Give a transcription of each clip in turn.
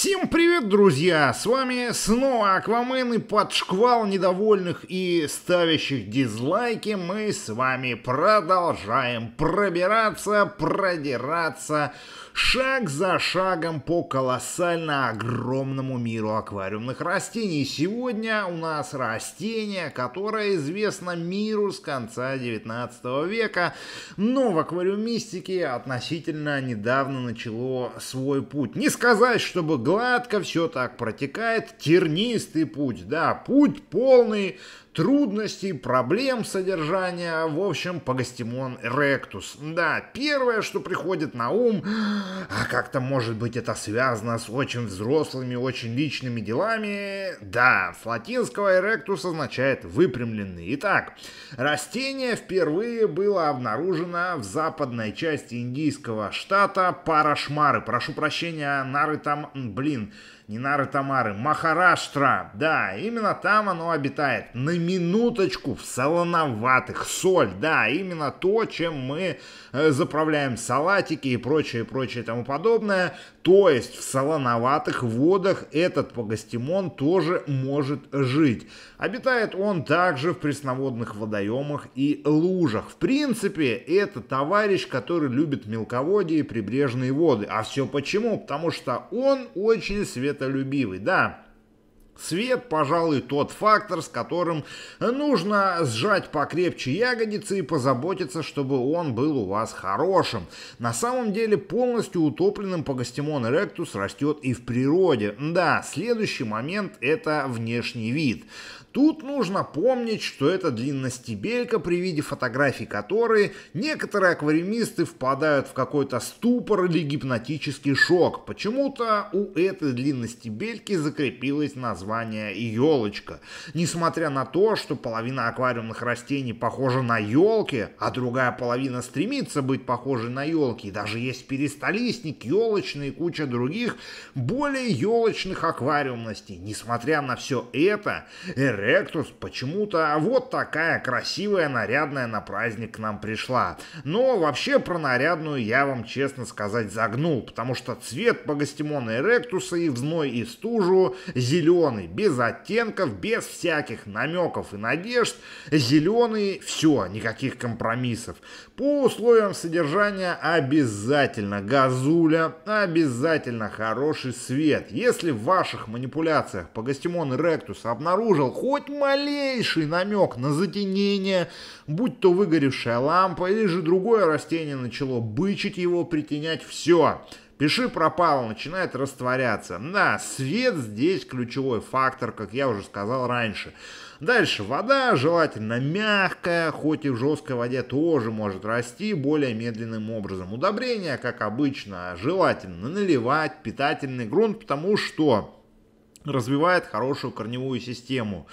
Всем привет, друзья! С вами снова Аквамен и под шквал недовольных и ставящих дизлайки мы с вами продолжаем пробираться, продираться шаг за шагом по колоссально огромному миру аквариумных растений. Сегодня у нас растение, которое известно миру с конца 19 века, но в аквариумистике относительно недавно начало свой путь. Не сказать, чтобы гладко все так протекает, тернистый путь, да, путь полный трудностей, проблем содержания, в общем, погостимон ректус. Да, первое, что приходит на ум, а как-то может быть это связано с очень взрослыми, очень личными делами, да, с латинского эректус означает выпрямленный. Итак, растение впервые было обнаружено в западной части индийского штата Парашмары. Прошу прощения, нары там, блин, блин, не Тамары, Махараштра, да, именно там оно обитает, на минуточку в солоноватых, соль, да, именно то, чем мы э, заправляем салатики и прочее, прочее тому подобное, то есть в солоноватых водах этот погостимон тоже может жить. Обитает он также в пресноводных водоемах и лужах. В принципе, это товарищ, который любит мелководье и прибрежные воды. А все почему? Потому что он очень светолюбивый, да. Свет, пожалуй, тот фактор, с которым нужно сжать покрепче ягодицы и позаботиться, чтобы он был у вас хорошим. На самом деле полностью утопленным погастимон эректус растет и в природе. Да, следующий момент – это внешний вид. Тут нужно помнить, что это длинностебелька, при виде фотографий которой некоторые аквариумисты впадают в какой-то ступор или гипнотический шок. Почему-то у этой длинностебельки закрепилось название елочка. Несмотря на то, что половина аквариумных растений похожа на елки, а другая половина стремится быть похожей на елки, и даже есть перистолистник, елочный и куча других более елочных аквариумностей. Несмотря на все это, Ректус почему-то вот такая красивая нарядная на праздник к нам пришла. Но вообще про нарядную я вам честно сказать загнул, потому что цвет погостимона Ректуса и в зной и стужу зеленый, без оттенков, без всяких намеков и надежд. Зеленый, все, никаких компромиссов. По условиям содержания обязательно газуля, обязательно хороший свет. Если в ваших манипуляциях погостимон Ректус обнаружил хоть малейший намек на затенение, будь то выгоревшая лампа или же другое растение начало бычить его, притенять все. Пиши пропало, начинает растворяться. Да, свет здесь ключевой фактор, как я уже сказал раньше. Дальше вода, желательно мягкая, хоть и в жесткой воде тоже может расти более медленным образом. Удобрения, как обычно, желательно наливать питательный грунт, потому что развивает хорошую корневую систему.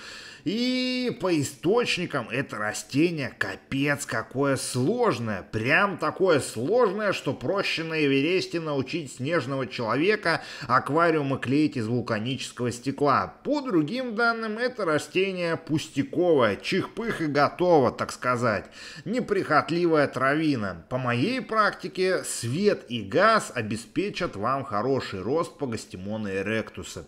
И по источникам это растение капец какое сложное. Прям такое сложное, что проще на Эвересте научить снежного человека аквариумы клеить из вулканического стекла. По другим данным, это растение пустяковое, чихпых и готово, так сказать. Неприхотливая травина. По моей практике, свет и газ обеспечат вам хороший рост погостимона эректуса.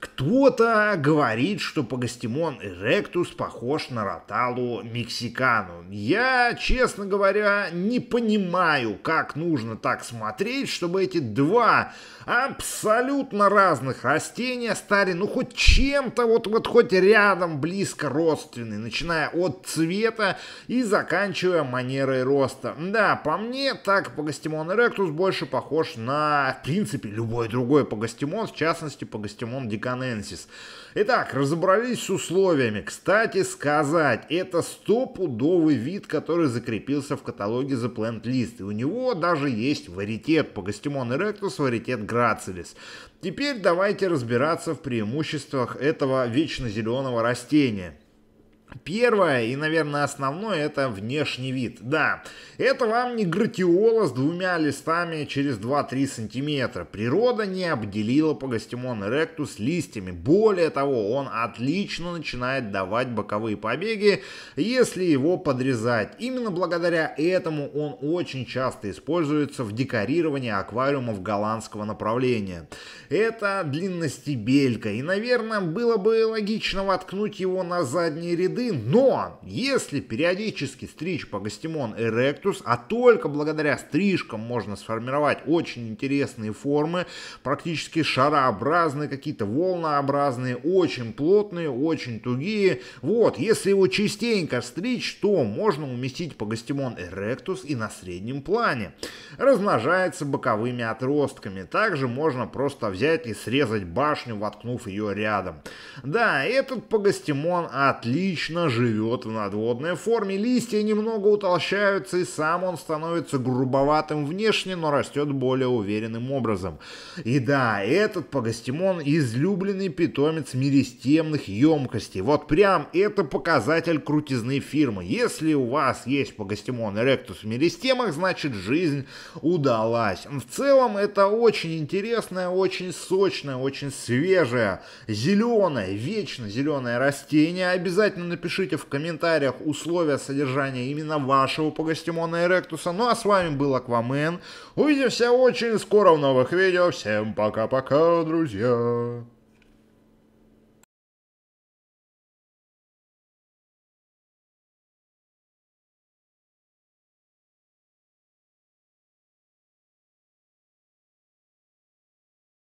Кто-то говорит, что погостимон эректус ректус похож на роталу мексикану. Я, честно говоря, не понимаю, как нужно так смотреть, чтобы эти два абсолютно разных растения стали, ну, хоть чем-то, вот, вот хоть рядом близко родственны, начиная от цвета и заканчивая манерой роста. Да, по мне, так погастимон ректус больше похож на, в принципе, любой другой погастимон, в частности, погастимон деканенсис. Итак, разобрались с условиями условиями. Кстати сказать, это стопудовый вид, который закрепился в каталоге The Plant List. И у него даже есть варитет по Гастимон Эректус, варитет Грацилис. Теперь давайте разбираться в преимуществах этого вечно зеленого растения. Первое и, наверное, основное – это внешний вид. Да, это вам не гратиола с двумя листами через 2-3 сантиметра. Природа не обделила Погастемон эректус листьями. Более того, он отлично начинает давать боковые побеги, если его подрезать. Именно благодаря этому он очень часто используется в декорировании аквариумов голландского направления. Это длинностебелька, и, наверное, было бы логично воткнуть его на задние ряды, вреды, но если периодически стричь погастимон эректус, а только благодаря стрижкам можно сформировать очень интересные формы, практически шарообразные, какие-то волнообразные, очень плотные, очень тугие. Вот, если его частенько стричь, то можно уместить погастимон эректус и на среднем плане. Размножается боковыми отростками. Также можно просто взять и срезать башню, воткнув ее рядом. Да, этот погастимон отлично обычно живет в надводной форме. Листья немного утолщаются, и сам он становится грубоватым внешне, но растет более уверенным образом. И да, этот погостимон излюбленный питомец меристемных емкостей. Вот прям это показатель крутизны фирмы. Если у вас есть погостимон эректус в меристемах, значит жизнь удалась. В целом это очень интересная, очень сочная, очень свежая, зеленая, вечно зеленое растение. Обязательно напишите в комментариях условия содержания именно вашего погостимона Эректуса. Ну а с вами был Аквамен. Увидимся очень скоро в новых видео. Всем пока-пока, друзья.